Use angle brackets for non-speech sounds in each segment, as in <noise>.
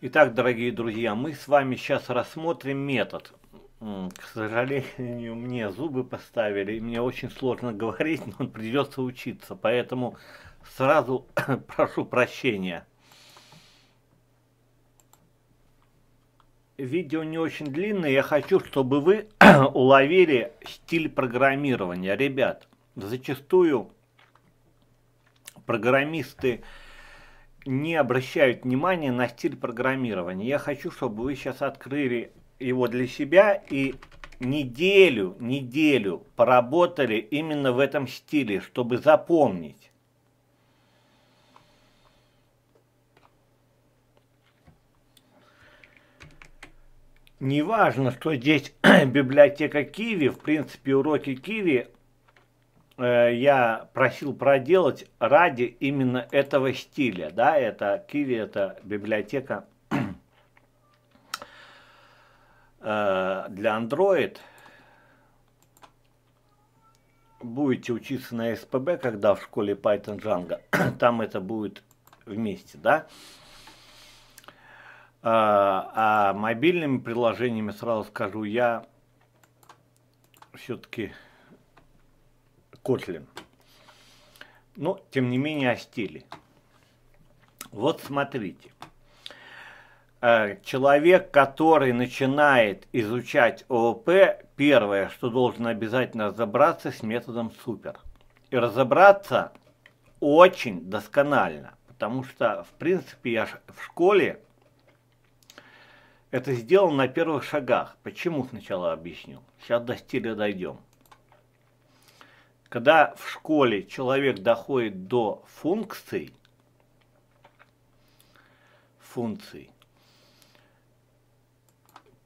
Итак, дорогие друзья, мы с вами сейчас рассмотрим метод. К сожалению, мне зубы поставили, и мне очень сложно <laughs> говорить, но придется учиться, поэтому сразу <coughs> прошу прощения. Видео не очень длинное, я хочу, чтобы вы <coughs> уловили стиль программирования. Ребят, зачастую программисты не обращают внимания на стиль программирования. Я хочу, чтобы вы сейчас открыли его для себя и неделю, неделю поработали именно в этом стиле, чтобы запомнить. Неважно, что здесь <clears throat> библиотека Киви, в принципе уроки Киви Э, я просил проделать ради именно этого стиля, да, это Киви, это библиотека <clears throat> э, для Android. Будете учиться на СПБ, когда в школе Python Django, <clears throat> там это будет вместе, да. Э, а мобильными приложениями, сразу скажу, я все-таки Котлин. Но, тем не менее, о стиле. Вот смотрите. Э, человек, который начинает изучать ООП, первое, что должен обязательно разобраться с методом супер. И разобраться очень досконально, потому что, в принципе, я в школе это сделал на первых шагах. Почему сначала объясню? Сейчас до стиля дойдем. Когда в школе человек доходит до функций, функций,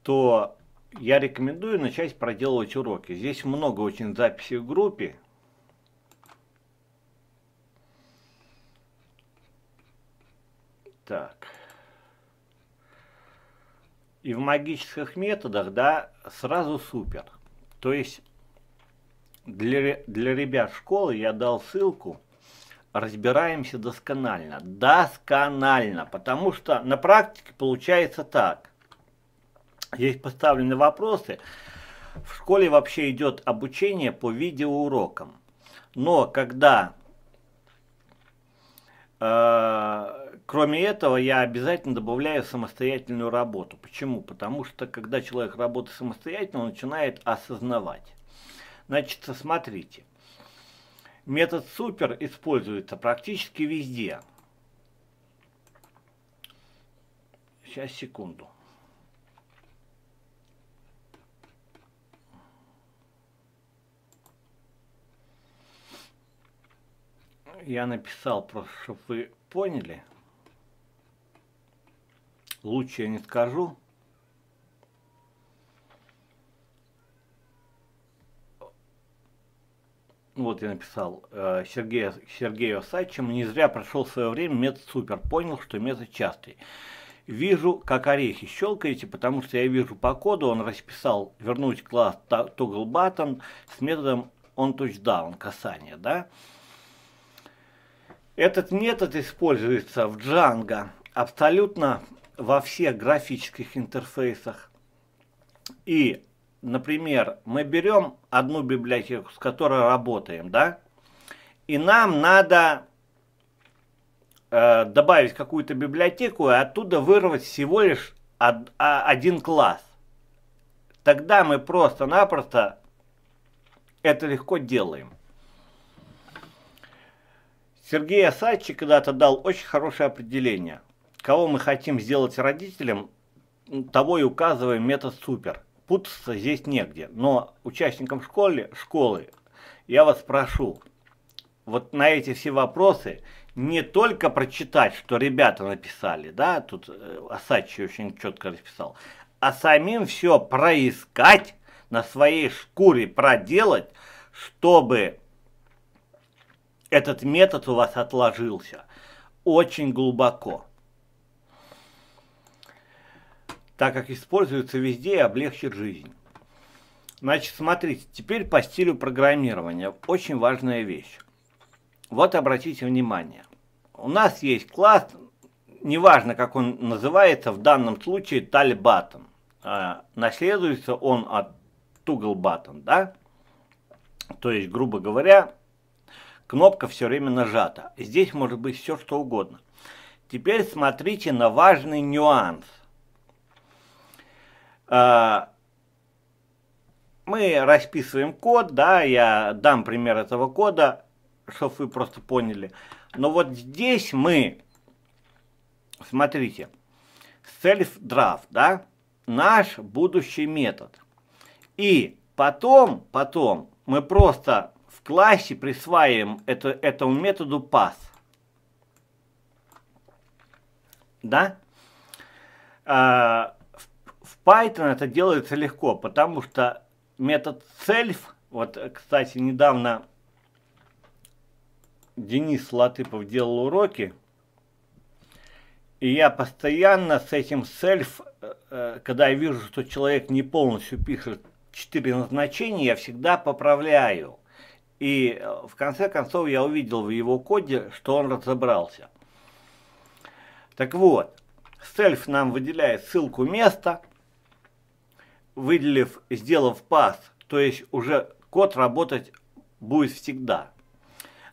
то я рекомендую начать проделывать уроки. Здесь много очень записей в группе. Так. И в магических методах, да, сразу супер. То есть для, для ребят школы я дал ссылку. Разбираемся досконально. Досконально. Потому что на практике получается так. есть поставлены вопросы. В школе вообще идет обучение по видеоурокам. Но когда... Э, кроме этого, я обязательно добавляю самостоятельную работу. Почему? Потому что, когда человек работает самостоятельно, он начинает осознавать Значит, смотрите. Метод супер используется практически везде. Сейчас, секунду. Я написал просто, чтобы вы поняли. Лучше я не скажу. вот я написал, э, Сергея, Сергею Осадчему, не зря прошел свое время метод супер, понял, что метод частый. Вижу, как орехи щелкаете, потому что я вижу по коду, он расписал вернуть класс toggle button с методом on touchdown, касание, да. Этот метод используется в Django абсолютно во всех графических интерфейсах. И например, мы берем одну библиотеку, с которой работаем, да, и нам надо э, добавить какую-то библиотеку и оттуда вырвать всего лишь од, а, один класс. Тогда мы просто-напросто это легко делаем. Сергей Асадчик когда-то дал очень хорошее определение. Кого мы хотим сделать родителем, того и указываем метод супер – путаться здесь негде. Но участникам школы, школы я вас прошу, вот на эти все вопросы не только прочитать, что ребята написали, да, тут э, Осадчий очень четко расписал, а самим все проискать, на своей шкуре проделать, чтобы этот метод у вас отложился очень глубоко. так как используется везде и облегчит жизнь. Значит, смотрите, теперь по стилю программирования. Очень важная вещь. Вот обратите внимание. У нас есть класс, неважно как он называется, в данном случае Тальбатон. Наследуется он от Туглбатон, да? То есть, грубо говоря, кнопка все время нажата. Здесь может быть все что угодно. Теперь смотрите на важный нюанс – а, мы расписываем код, да, я дам пример этого кода, чтобы вы просто поняли. Но вот здесь мы, смотрите, self-draft, да, наш будущий метод. И потом, потом мы просто в классе присваиваем это, этому методу pass. Да? А, Python это делается легко, потому что метод self, вот, кстати, недавно Денис Латыпов делал уроки, и я постоянно с этим self, э, э, когда я вижу, что человек не полностью пишет четыре назначения, я всегда поправляю. И э, в конце концов я увидел в его коде, что он разобрался. Так вот, self нам выделяет ссылку места – выделив, сделав пас, то есть уже код работать будет всегда.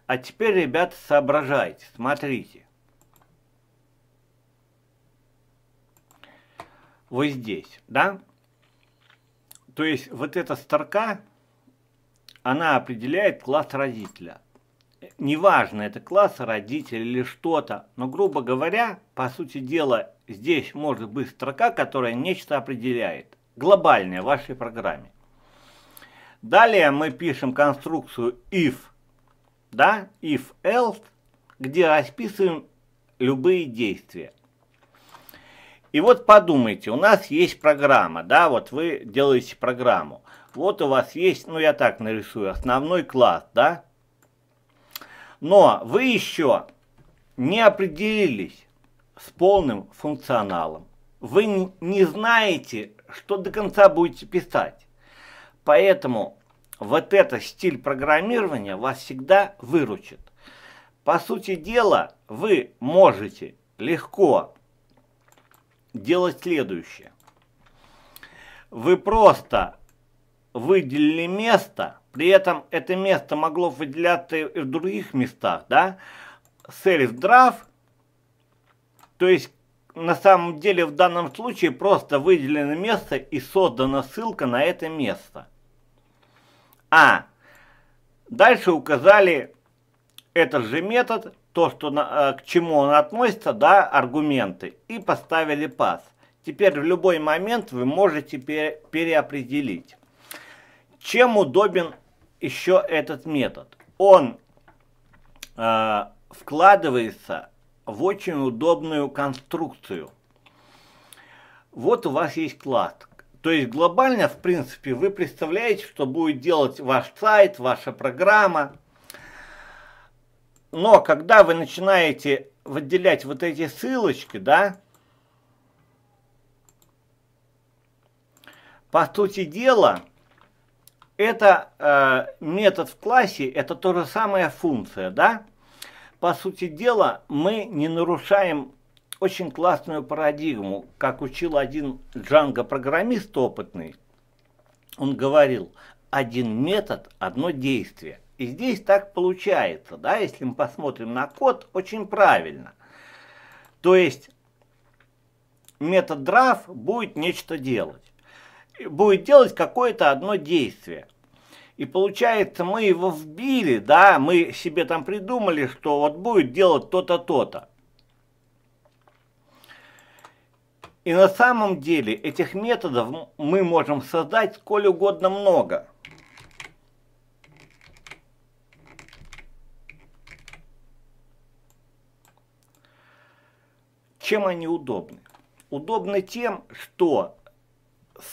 А теперь, ребят, соображайте, смотрите. Вот здесь, да? То есть вот эта строка, она определяет класс родителя. Неважно, это класс, родителя или что-то, но, грубо говоря, по сути дела, здесь может быть строка, которая нечто определяет глобальные в вашей программе. Далее мы пишем конструкцию if, да, if else, где расписываем любые действия. И вот подумайте, у нас есть программа, да, вот вы делаете программу. Вот у вас есть, ну я так нарисую, основной класс, да. Но вы еще не определились с полным функционалом вы не знаете, что до конца будете писать. Поэтому вот этот стиль программирования вас всегда выручит. По сути дела, вы можете легко делать следующее. Вы просто выделили место, при этом это место могло выделяться и в других местах, да, self-draft, то есть на самом деле в данном случае просто выделено место и создана ссылка на это место. А дальше указали этот же метод, то, что на, э, к чему он относится, да, аргументы, и поставили пас. Теперь в любой момент вы можете пере, переопределить. Чем удобен еще этот метод? Он э, вкладывается в очень удобную конструкцию. Вот у вас есть клад. То есть глобально, в принципе, вы представляете, что будет делать ваш сайт, ваша программа. Но когда вы начинаете выделять вот эти ссылочки, да, по сути дела, это э, метод в классе, это то же самая функция, да? по сути дела, мы не нарушаем очень классную парадигму, как учил один джанго-программист опытный. Он говорил, один метод, одно действие. И здесь так получается, да, если мы посмотрим на код, очень правильно. То есть метод draft будет нечто делать. Будет делать какое-то одно действие. И получается, мы его вбили, да, мы себе там придумали, что вот будет делать то-то, то-то. И на самом деле этих методов мы можем создать сколь угодно много. Чем они удобны? Удобны тем, что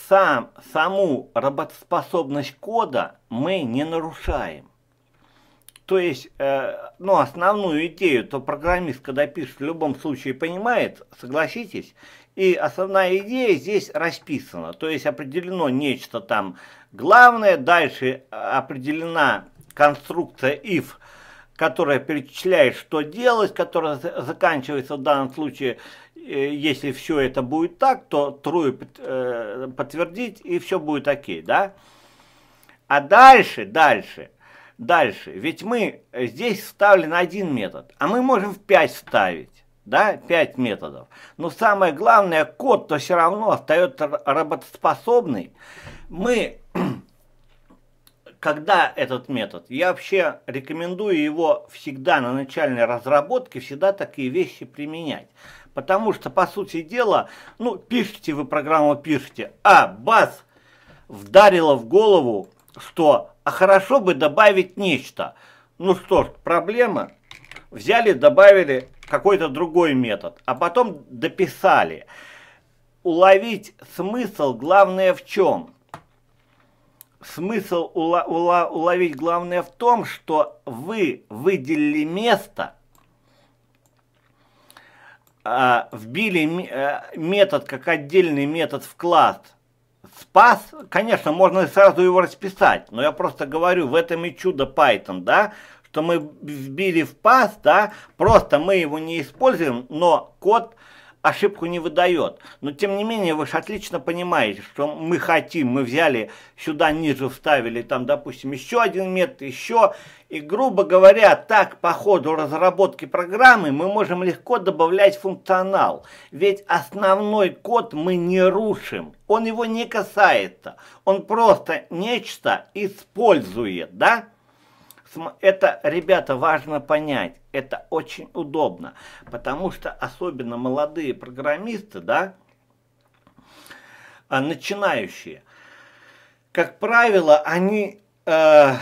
сам, саму работоспособность кода мы не нарушаем. То есть, э, ну, основную идею, то программист, когда пишет, в любом случае понимает, согласитесь, и основная идея здесь расписана, то есть определено нечто там главное, дальше определена конструкция if, которая перечисляет, что делать, которая заканчивается в данном случае Э, если все это будет так, то трую э, подтвердить, и все будет окей, да? А дальше, дальше, дальше, ведь мы здесь ставили на один метод, а мы можем в 5 ставить, да, 5 методов. Но самое главное, код-то все равно остается работоспособный. Мы, <clears throat> когда этот метод, я вообще рекомендую его всегда на начальной разработке, всегда такие вещи применять. Потому что, по сути дела, ну, пишите вы программу, пишите, а, бас, вдарило в голову, что, а хорошо бы добавить нечто. Ну что ж, проблема, взяли, добавили какой-то другой метод, а потом дописали. Уловить смысл главное в чем? Смысл ула ула уловить главное в том, что вы выделили место, а, вбили э, метод как отдельный метод вклад спас, конечно, можно сразу его расписать, но я просто говорю, в этом и чудо Python, да, что мы вбили в пас, да, просто мы его не используем, но код ошибку не выдает. Но тем не менее, вы же отлично понимаете, что мы хотим, мы взяли сюда ниже, вставили там, допустим, еще один метр, еще. И, грубо говоря, так по ходу разработки программы мы можем легко добавлять функционал. Ведь основной код мы не рушим, он его не касается, он просто нечто использует, да? Это, ребята, важно понять, это очень удобно, потому что особенно молодые программисты, да, а, начинающие, как правило, они э,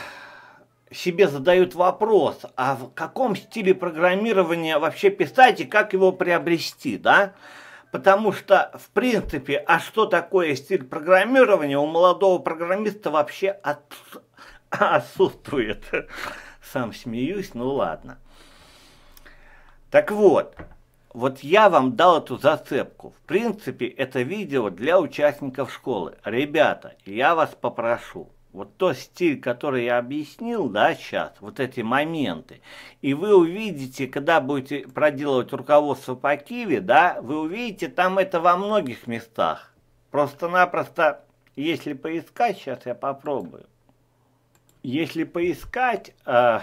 себе задают вопрос, а в каком стиле программирования вообще писать и как его приобрести, да? Потому что, в принципе, а что такое стиль программирования у молодого программиста вообще от, <laughs> отсутствует. Сам смеюсь, ну ладно. Так вот, вот я вам дал эту зацепку. В принципе, это видео для участников школы. Ребята, я вас попрошу. Вот тот стиль, который я объяснил, да, сейчас, вот эти моменты. И вы увидите, когда будете проделывать руководство по Киеве, да, вы увидите, там это во многих местах. Просто-напросто, если поискать, сейчас я попробую если поискать, э,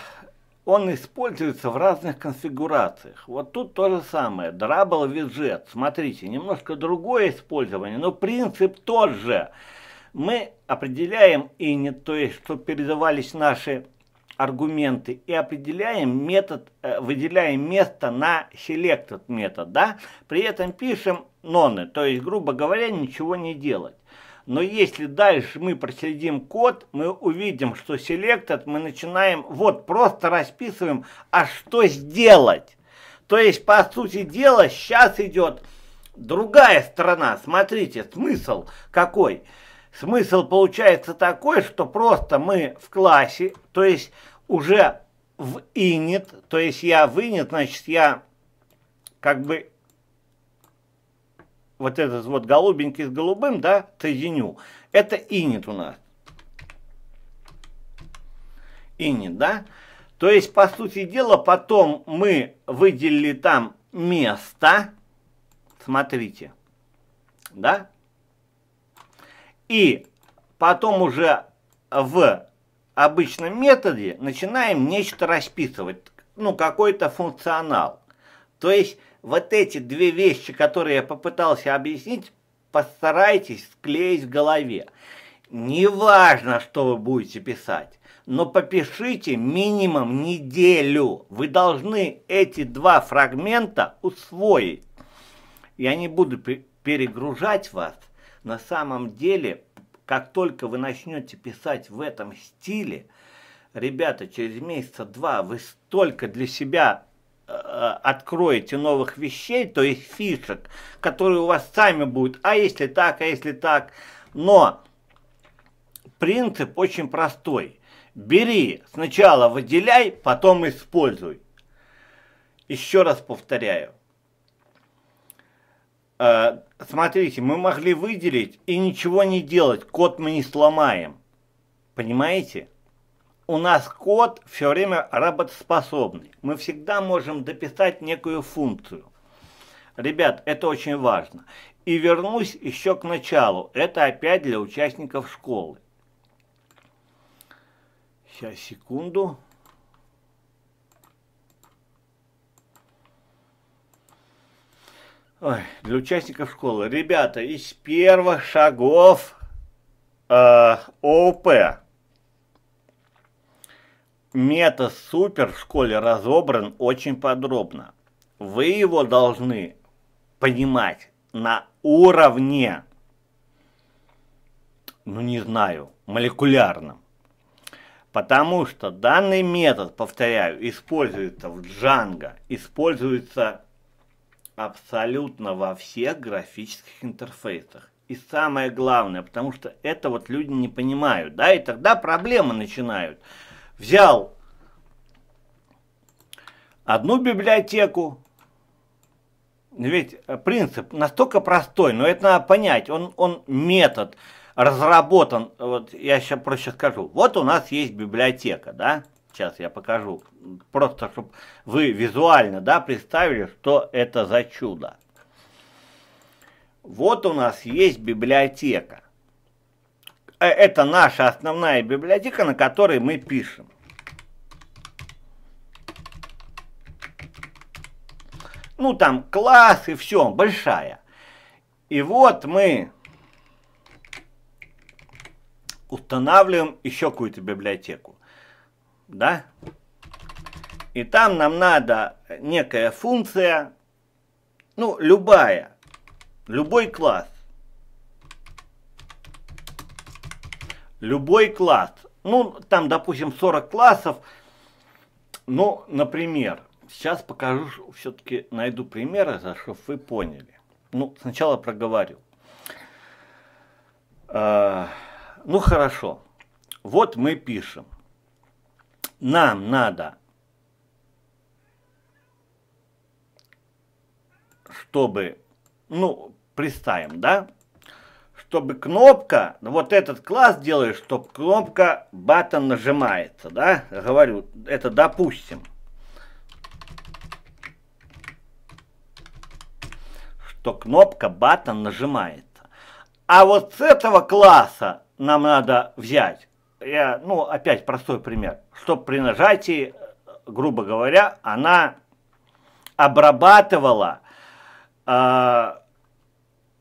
он используется в разных конфигурациях. Вот тут то же самое, Drabble Widget. Смотрите, немножко другое использование, но принцип тот же. Мы определяем init, то есть, что передавались наши аргументы, и определяем метод, э, выделяем место на selected метод, да? При этом пишем noны, то есть, грубо говоря, ничего не делать. Но если дальше мы проследим код, мы увидим, что selected мы начинаем, вот просто расписываем, а что сделать. То есть, по сути дела, сейчас идет другая сторона. Смотрите, смысл какой. Смысл получается такой, что просто мы в классе, то есть уже в init, то есть я в init, значит я как бы вот этот вот голубенький с голубым, да, тазиню, это инит у нас. Инит, да? То есть, по сути дела, потом мы выделили там место, смотрите, да? И потом уже в обычном методе начинаем нечто расписывать, ну, какой-то функционал. То есть, вот эти две вещи, которые я попытался объяснить, постарайтесь склеить в голове. Неважно, что вы будете писать, но попишите минимум неделю. Вы должны эти два фрагмента усвоить. Я не буду перегружать вас. На самом деле, как только вы начнете писать в этом стиле, ребята, через месяца два вы столько для себя Э, откроете новых вещей, то есть фишек, которые у вас сами будут, а если так, а если так. Но принцип очень простой. Бери, сначала выделяй, потом используй. Еще раз повторяю. Э, смотрите, мы могли выделить и ничего не делать, код мы не сломаем. Понимаете? у нас код все время работоспособный. Мы всегда можем дописать некую функцию. Ребят, это очень важно. И вернусь еще к началу. Это опять для участников школы. Сейчас, секунду. Ой, для участников школы. Ребята, из первых шагов э, ООП Метод супер в школе разобран очень подробно. Вы его должны понимать на уровне, ну не знаю, молекулярном. Потому что данный метод, повторяю, используется в Django, используется абсолютно во всех графических интерфейсах. И самое главное, потому что это вот люди не понимают, да, и тогда проблемы начинают взял одну библиотеку, ну, ведь э, принцип настолько простой, но это надо понять, он, он метод разработан, вот я сейчас проще скажу, вот у нас есть библиотека, да, сейчас я покажу, просто чтобы вы визуально, да, представили, что это за чудо. Вот у нас есть библиотека. Э, это наша основная библиотека, на которой мы пишем. Ну, там класс и все, большая. И вот мы устанавливаем еще какую-то библиотеку. Да? И там нам надо некая функция, ну, любая, любой класс. любой класс, ну, там, допустим, 40 классов, ну, например, сейчас покажу, все-таки найду примеры, за что вы поняли. Ну, сначала проговорю. Э, ну, хорошо. Вот мы пишем. Нам надо, чтобы, ну, представим, да, чтобы кнопка, вот этот класс делаешь, чтобы кнопка батон нажимается, да? Говорю, это допустим. Что кнопка батон нажимается. А вот с этого класса нам надо взять, я, ну, опять простой пример, чтобы при нажатии, грубо говоря, она обрабатывала, э,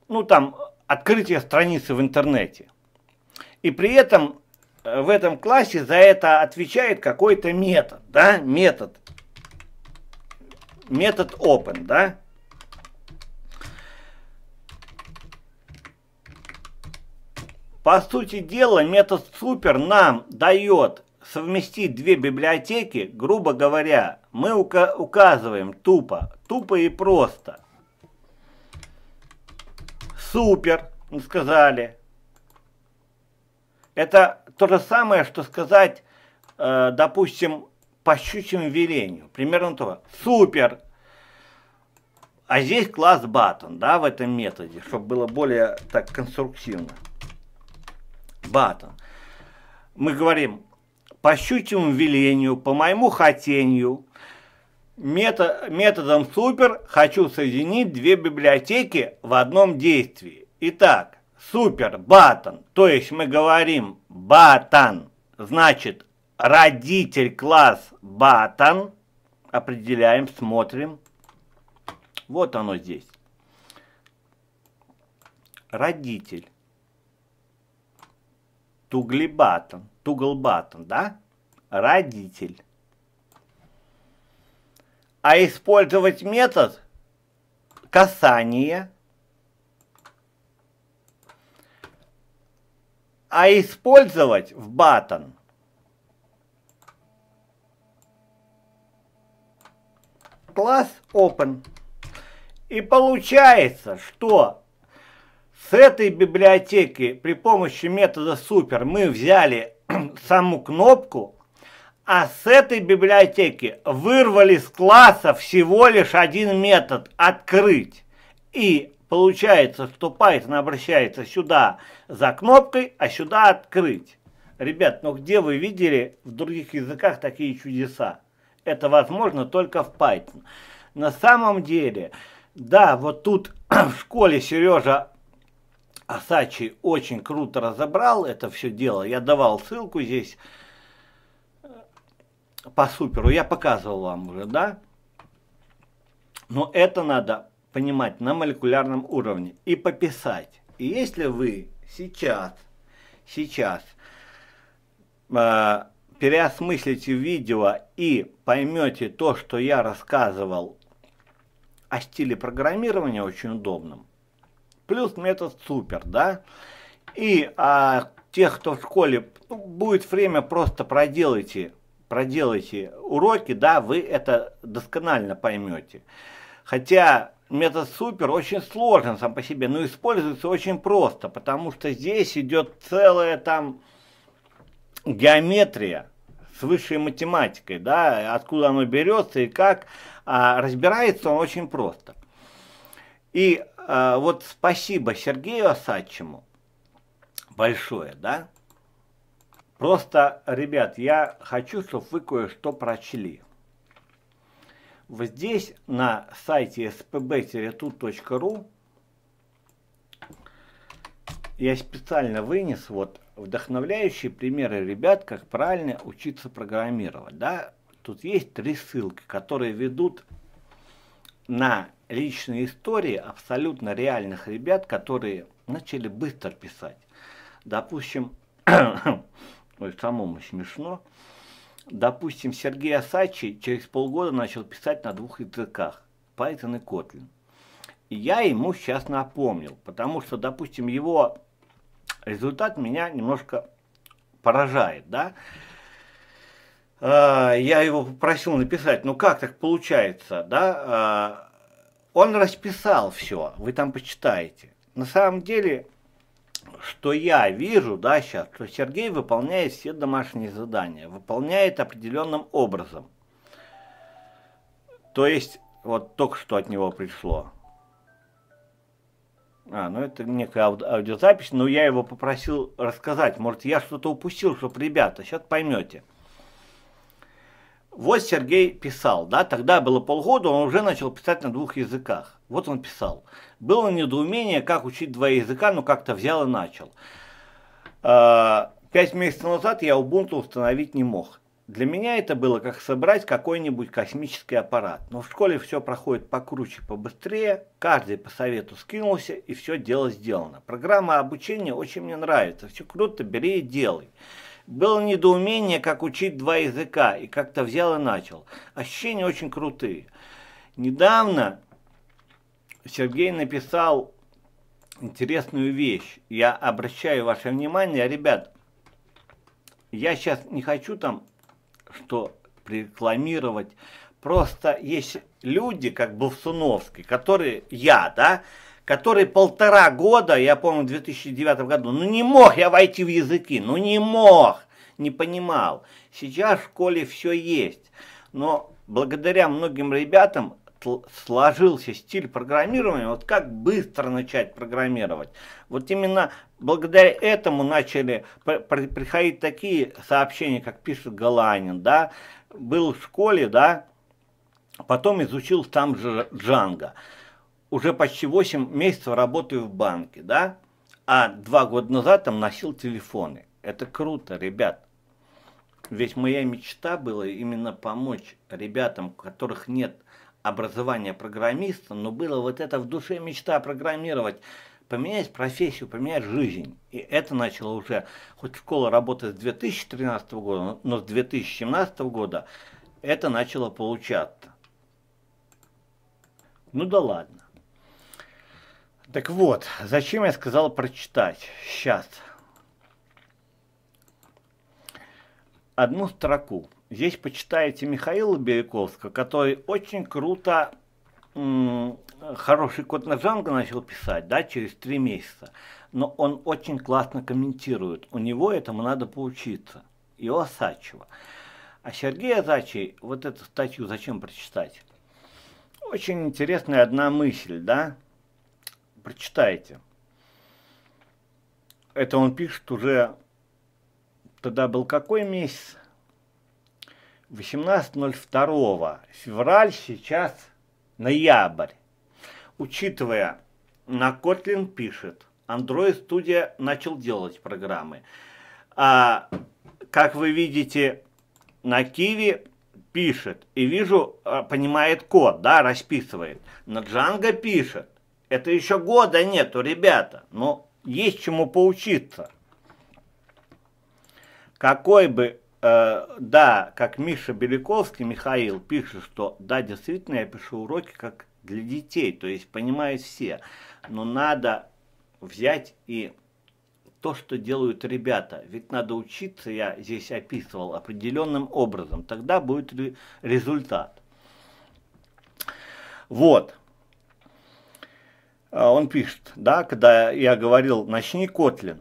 ну, там, открытие страницы в интернете. И при этом э, в этом классе за это отвечает какой-то метод, да, метод, метод open, да. По сути дела, метод super нам дает совместить две библиотеки, грубо говоря, мы указываем тупо, тупо и просто супер, сказали. Это то же самое, что сказать, э, допустим, по щучьему велению. Примерно того. Супер. А здесь класс батон, да, в этом методе, чтобы было более так конструктивно. Батон. Мы говорим, по щучьему велению, по моему хотению, Мето методом супер хочу соединить две библиотеки в одном действии. Итак, супер батон, то есть мы говорим батон, значит родитель класс батон, определяем, смотрим, вот оно здесь, родитель, туглибатон, туглбатон, да, родитель а использовать метод касание, а использовать в батон. класс open. И получается, что с этой библиотеки при помощи метода super мы взяли <clears throat> саму кнопку, а с этой библиотеки вырвали с класса всего лишь один метод – открыть. И получается, что Python обращается сюда за кнопкой, а сюда открыть. Ребят, ну где вы видели в других языках такие чудеса? Это возможно только в Python. На самом деле, да, вот тут <clears throat> в школе Сережа Асачи очень круто разобрал это все дело. Я давал ссылку здесь по суперу я показывал вам уже, да? Но это надо понимать на молекулярном уровне и пописать. И если вы сейчас, сейчас э, переосмыслите видео и поймете то, что я рассказывал о стиле программирования очень удобном, плюс метод супер, да, и а, тех, кто в школе, будет время, просто проделайте проделайте уроки, да, вы это досконально поймете. Хотя метод супер очень сложен сам по себе, но используется очень просто, потому что здесь идет целая там геометрия с высшей математикой, да, откуда оно берется и как, а разбирается он очень просто. И а, вот спасибо Сергею Осадчему большое, да, Просто, ребят, я хочу, чтобы вы кое-что прочли. Вот здесь на сайте spb-tut.ru я специально вынес вот вдохновляющие примеры ребят, как правильно учиться программировать. Да? Тут есть три ссылки, которые ведут на личные истории абсолютно реальных ребят, которые начали быстро писать. Допустим, <clears throat> ну и самому смешно. Допустим, Сергей Асачи через полгода начал писать на двух языках, Python и Kotlin. И я ему сейчас напомнил, потому что, допустим, его результат меня немножко поражает, да. А, я его попросил написать, ну как так получается, да, а, он расписал все, вы там почитаете. На самом деле, что я вижу, да, сейчас, что Сергей выполняет все домашние задания, выполняет определенным образом. То есть, вот только что от него пришло. А, ну это некая аудиозапись, но я его попросил рассказать. Может, я что-то упустил, чтобы, ребята, сейчас поймете. Вот Сергей писал, да, тогда было полгода, он уже начал писать на двух языках. Вот он писал. Было недоумение, как учить два языка, но как-то взял и начал. А, пять месяцев назад я Ubuntu установить не мог. Для меня это было как собрать какой-нибудь космический аппарат. Но в школе все проходит покруче, побыстрее, каждый по совету скинулся и все дело сделано. Программа обучения очень мне нравится, все круто, бери и делай. Было недоумение, как учить два языка, и как-то взял и начал. Ощущения очень крутые. Недавно Сергей написал интересную вещь. Я обращаю ваше внимание, ребят, я сейчас не хочу там что рекламировать. Просто есть люди, как Бовсуновский, которые, я, да, который полтора года, я помню, в 2009 году, ну не мог я войти в языки, ну не мог, не понимал. Сейчас в школе все есть, но благодаря многим ребятам сложился стиль программирования, вот как быстро начать программировать. Вот именно благодаря этому начали приходить такие сообщения, как пишет Галанин, да, был в школе, да, потом изучил там же Джанго. Уже почти 8 месяцев работаю в банке, да, а два года назад там носил телефоны. Это круто, ребят. Ведь моя мечта была именно помочь ребятам, у которых нет образование программиста, но было вот это в душе мечта программировать, поменять профессию, поменять жизнь. И это начало уже, хоть школа работает с 2013 года, но с 2017 года это начало получаться. Ну да ладно. Так вот, зачем я сказал прочитать? Сейчас. Одну строку. Здесь почитаете Михаила Берековского, который очень круто «Хороший код на Джанго» начал писать, да, через три месяца. Но он очень классно комментирует. У него этому надо поучиться. И у Осачева. А Сергей Азачий, вот эту статью зачем прочитать? Очень интересная одна мысль, да? Прочитайте. Это он пишет уже... Тогда был какой месяц? 18.02 февраль, сейчас ноябрь. Учитывая, на Kotlin пишет, Android Studio начал делать программы. А, как вы видите, на Kiwi пишет, и вижу, а, понимает код, да, расписывает. На Django пишет. Это еще года нету, ребята, но есть чему поучиться. Какой бы Э, да, как Миша Беляковский, Михаил, пишет, что да, действительно, я пишу уроки как для детей, то есть понимают все, но надо взять и то, что делают ребята. Ведь надо учиться, я здесь описывал, определенным образом. Тогда будет результат. Вот. Э, он пишет, да, когда я говорил, начни Котлин.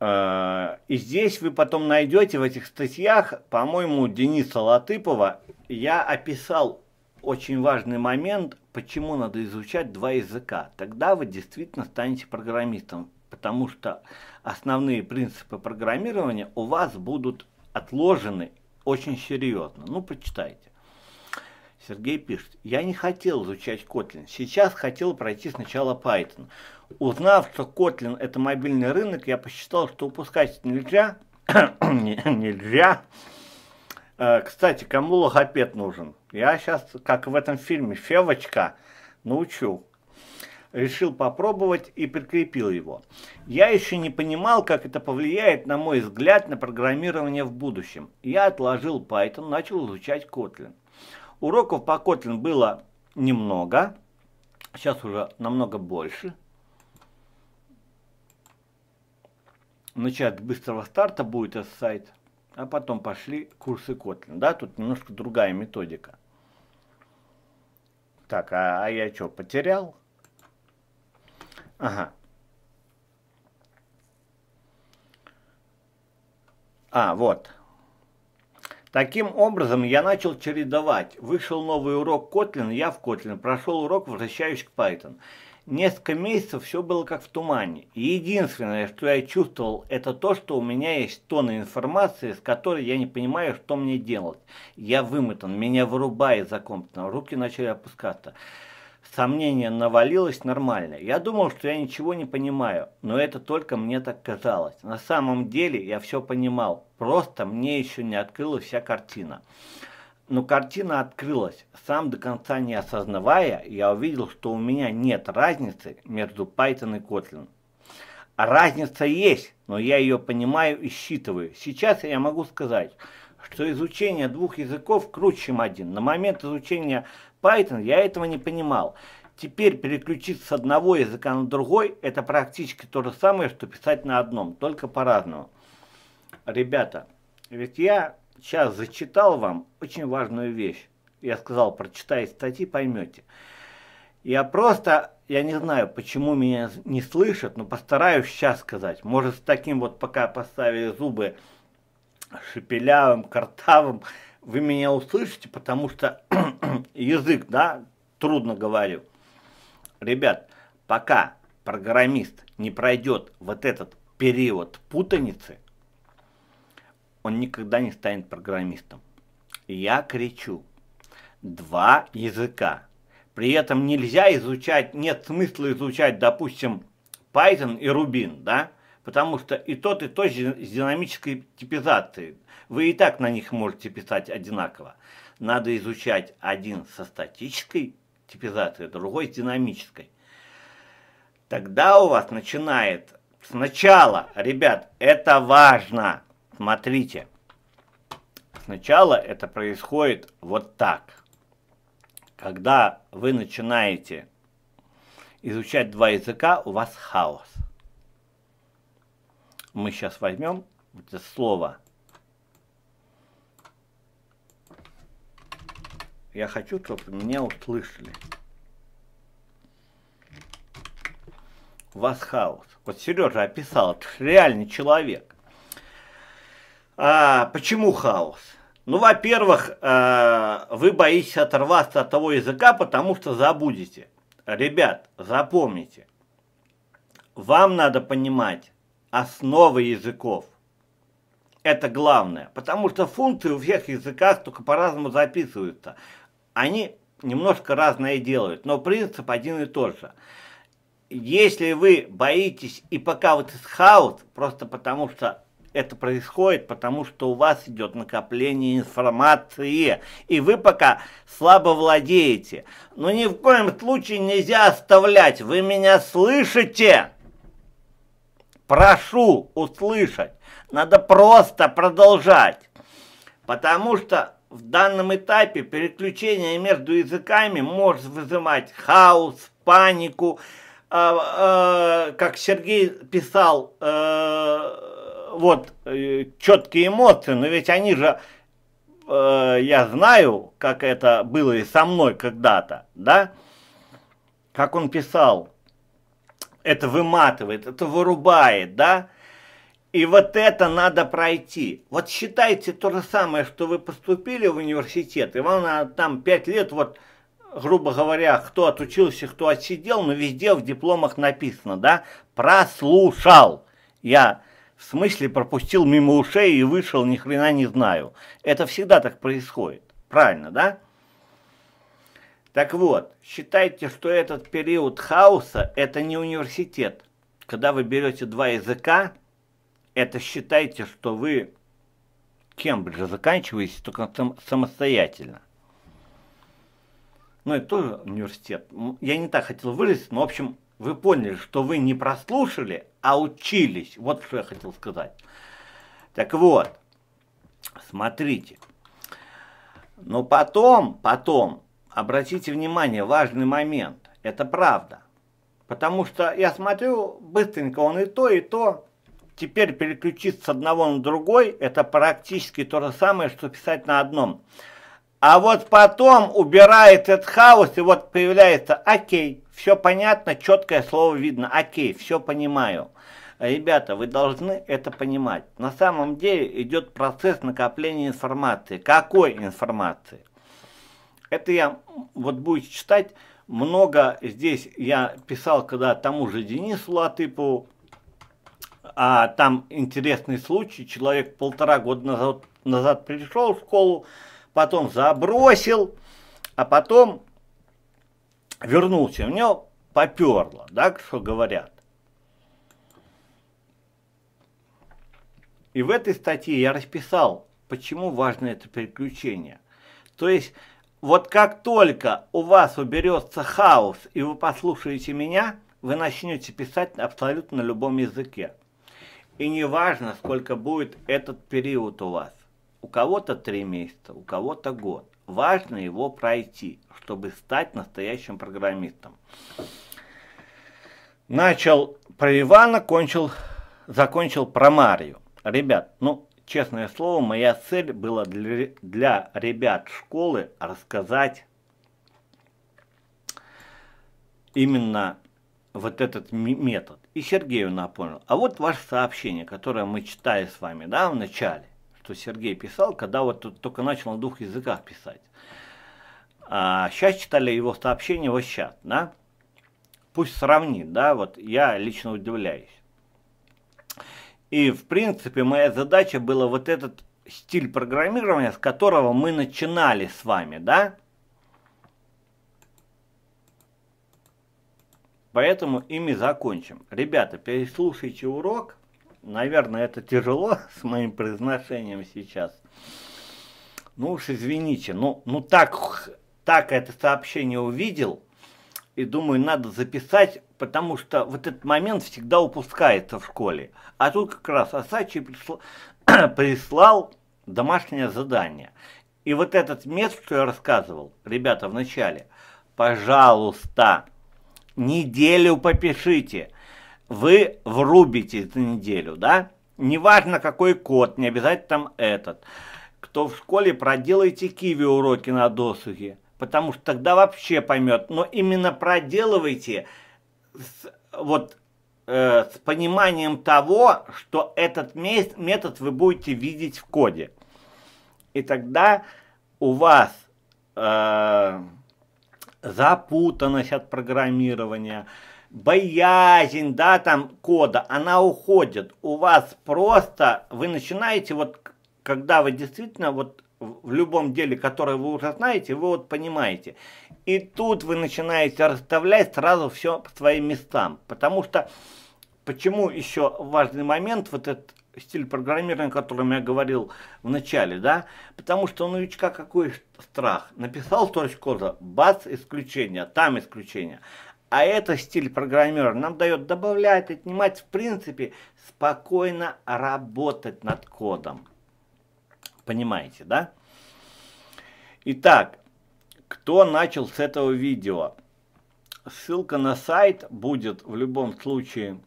Э, и здесь вы потом найдете в этих статьях, по-моему, Дениса Латыпова, я описал очень важный момент, почему надо изучать два языка. Тогда вы действительно станете программистом, потому что основные принципы программирования у вас будут отложены очень серьезно. Ну, почитайте. Сергей пишет, я не хотел изучать Kotlin, сейчас хотел пройти сначала Python. Узнав, что Kotlin это мобильный рынок, я посчитал, что упускать нельзя. <coughs> нельзя. Э, кстати, кому логопед нужен? Я сейчас, как в этом фильме, Февочка, научу. Решил попробовать и прикрепил его. Я еще не понимал, как это повлияет, на мой взгляд, на программирование в будущем. Я отложил Python, начал изучать Kotlin. Уроков по Kotlin было немного, сейчас уже намного больше. Начать быстрого старта будет этот сайт, а потом пошли курсы Kotlin. Да, тут немножко другая методика. Так, а, а я что, потерял? Ага. А, вот. Таким образом, я начал чередовать. Вышел новый урок Kotlin, я в Kotlin, прошел урок, возвращаюсь к Python. Несколько месяцев все было как в тумане. И единственное, что я чувствовал, это то, что у меня есть тонны информации, с которой я не понимаю, что мне делать. Я вымотан, меня вырубает за компьютером, руки начали опускаться. Сомнение навалилось нормально. Я думал, что я ничего не понимаю, но это только мне так казалось. На самом деле я все понимал, просто мне еще не открылась вся картина. Но картина открылась. Сам до конца не осознавая, я увидел, что у меня нет разницы между Python и Kotlin. А разница есть, но я ее понимаю и считываю. Сейчас я могу сказать, что изучение двух языков круче, чем один. На момент изучения Python я этого не понимал. Теперь переключиться с одного языка на другой – это практически то же самое, что писать на одном, только по-разному. Ребята, ведь я сейчас зачитал вам очень важную вещь. Я сказал, прочитайте статьи, поймете. Я просто, я не знаю, почему меня не слышат, но постараюсь сейчас сказать. Может, с таким вот, пока поставили зубы шепелявым, картавым, вы меня услышите, потому что <clears throat> язык, да, трудно говорю. Ребят, пока программист не пройдет вот этот период путаницы, он никогда не станет программистом. Я кричу. Два языка. При этом нельзя изучать, нет смысла изучать, допустим, Python и Рубин, да, потому что и тот, и тот с динамической типизацией. Вы и так на них можете писать одинаково. Надо изучать один со статической типизацией, другой с динамической. Тогда у вас начинает сначала, ребят, это важно. Смотрите. Сначала это происходит вот так. Когда вы начинаете изучать два языка, у вас хаос. Мы сейчас возьмем это слово Я хочу, чтобы меня услышали. У вас хаос. Вот Сережа описал, это реальный человек. А, почему хаос? Ну, во-первых, а, вы боитесь оторваться от того языка, потому что забудете. Ребят, запомните, вам надо понимать основы языков. Это главное, потому что функции у всех языках только по-разному записываются они немножко разное делают, но принцип один и тот же. Если вы боитесь и пока вот хаос, просто потому что это происходит, потому что у вас идет накопление информации, и вы пока слабо владеете. Но ну, ни в коем случае нельзя оставлять. Вы меня слышите? Прошу услышать. Надо просто продолжать. Потому что в данном этапе переключение между языками может вызывать хаос, панику. Э, э, как Сергей писал, э, вот, э, четкие эмоции, но ведь они же, э, я знаю, как это было и со мной когда-то, да? Как он писал, это выматывает, это вырубает, да? И вот это надо пройти. Вот считайте то же самое, что вы поступили в университет, и вам надо там пять лет, вот, грубо говоря, кто отучился, кто отсидел, но везде в дипломах написано, да, прослушал. Я в смысле пропустил мимо ушей и вышел, ни хрена не знаю. Это всегда так происходит, правильно, да? Так вот, считайте, что этот период хаоса – это не университет. Когда вы берете два языка, это считайте, что вы Кембриджа заканчиваете только сам, самостоятельно. Ну, это тоже университет. Я не так хотел выразить, но, в общем, вы поняли, что вы не прослушали, а учились. Вот что я хотел сказать. Так вот, смотрите. Но потом, потом, обратите внимание, важный момент. Это правда. Потому что я смотрю, быстренько он и то, и то теперь переключиться с одного на другой, это практически то же самое, что писать на одном. А вот потом убирает этот хаос, и вот появляется «Окей». Все понятно, четкое слово видно. Окей, все понимаю. Ребята, вы должны это понимать. На самом деле идет процесс накопления информации. Какой информации? Это я, вот будете читать, много здесь я писал когда тому же Денису Латыпову, а, там интересный случай, человек полтора года назад, назад пришел в школу, потом забросил, а потом вернулся, у него поперло, да, что говорят. И в этой статье я расписал, почему важно это переключение. То есть, вот как только у вас уберется хаос и вы послушаете меня, вы начнете писать на абсолютно любом языке. И не важно, сколько будет этот период у вас. У кого-то три месяца, у кого-то год. Важно его пройти, чтобы стать настоящим программистом. Начал про Ивана, кончил, закончил про Марию. Ребят, ну, честное слово, моя цель была для, для ребят школы рассказать именно вот этот метод и Сергею напомнил. А вот ваше сообщение, которое мы читали с вами, да, в начале, что Сергей писал, когда вот тут только начал на двух языках писать. А сейчас читали его сообщение, вот сейчас, да? Пусть сравнит, да, вот я лично удивляюсь. И, в принципе, моя задача была вот этот стиль программирования, с которого мы начинали с вами, да? Поэтому ими закончим. Ребята, переслушайте урок. Наверное, это тяжело <laughs> с моим произношением сейчас. Ну уж извините, ну, ну так, так это сообщение увидел, и думаю, надо записать, потому что вот этот момент всегда упускается в школе. А тут как раз Асачи прислал, <clears throat> прислал домашнее задание. И вот этот метод, что я рассказывал, ребята, в начале, пожалуйста, неделю попишите. Вы врубите эту неделю, да? Неважно, какой код, не обязательно там этот. Кто в школе, проделайте киви уроки на досуге, потому что тогда вообще поймет. Но именно проделывайте с, вот э, с пониманием того, что этот метод вы будете видеть в коде. И тогда у вас... Э, запутанность от программирования, боязнь, да, там, кода, она уходит. У вас просто, вы начинаете, вот, когда вы действительно, вот, в любом деле, которое вы уже знаете, вы вот понимаете. И тут вы начинаете расставлять сразу все по своим местам. Потому что, почему еще важный момент, вот этот стиль программирования, о котором я говорил в начале, да, потому что у новичка какой страх. Написал точку кода, бац, исключение, там исключение. А это стиль программера нам дает добавлять, отнимать, в принципе, спокойно работать над кодом. Понимаете, да? Итак, кто начал с этого видео? Ссылка на сайт будет в любом случае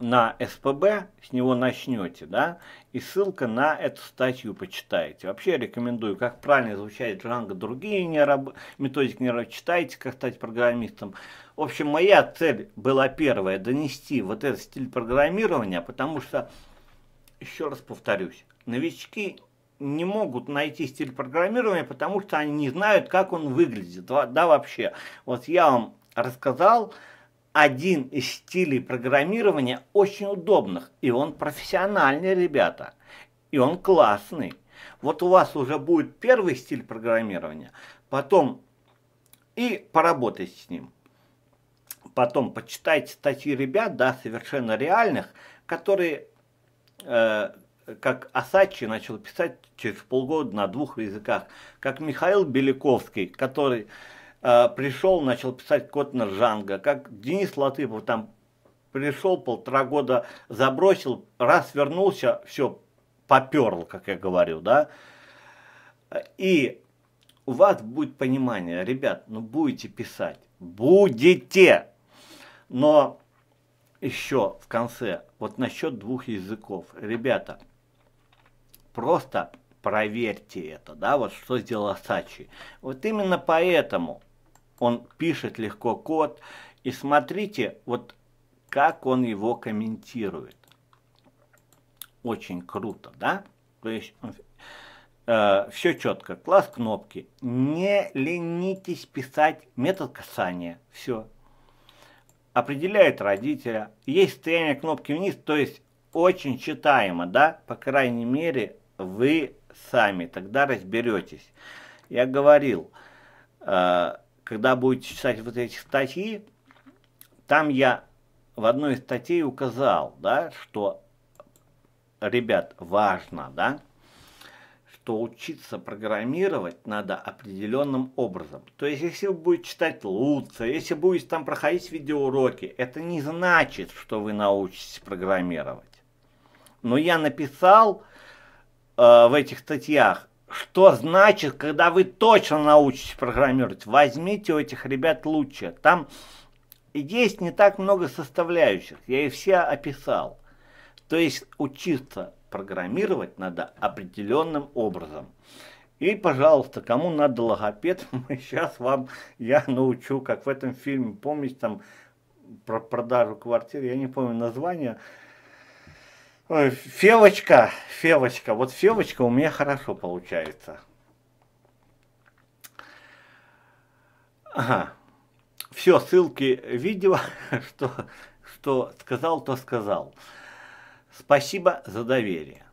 на СПБ, с него начнете, да, и ссылка на эту статью почитаете. Вообще рекомендую, как правильно изучать ранг другие не методики не читайте, как стать программистом. В общем, моя цель была первая, донести вот этот стиль программирования, потому что, еще раз повторюсь, новички не могут найти стиль программирования, потому что они не знают, как он выглядит, да, вообще. Вот я вам рассказал, один из стилей программирования очень удобных, и он профессиональный, ребята, и он классный. Вот у вас уже будет первый стиль программирования, потом и поработайте с ним. Потом почитайте статьи ребят, да, совершенно реальных, которые, э, как Асачи начал писать через полгода на двух языках, как Михаил Беляковский, который Э, пришел, начал писать код на Джанго, как Денис Латыпов там пришел, полтора года забросил, раз вернулся, все, поперл, как я говорю, да. И у вас будет понимание, ребят, ну будете писать, будете, но еще в конце, вот насчет двух языков, ребята, просто проверьте это, да, вот что сделал Сачи. Вот именно поэтому он пишет легко код. И смотрите, вот как он его комментирует. Очень круто, да? То есть э, все четко. Класс кнопки. Не ленитесь писать метод касания. Все. Определяет родителя. Есть состояние кнопки вниз, то есть очень читаемо, да? По крайней мере, вы сами тогда разберетесь. Я говорил, э, когда будете читать вот эти статьи, там я в одной из статей указал, да, что, ребят, важно, да, что учиться программировать надо определенным образом. То есть, если вы будете читать Луца, если будете там проходить видеоуроки, это не значит, что вы научитесь программировать. Но я написал э, в этих статьях что значит, когда вы точно научитесь программировать? Возьмите у этих ребят лучше. Там есть не так много составляющих, я их все описал. То есть учиться программировать надо определенным образом. И, пожалуйста, кому надо логопед, <laughs> мы сейчас вам, я научу, как в этом фильме, помните, там про продажу квартир, я не помню название, Февочка, Февочка, вот Февочка у меня хорошо получается. Ага. Все, ссылки видео, <laughs> что, что сказал, то сказал. Спасибо за доверие.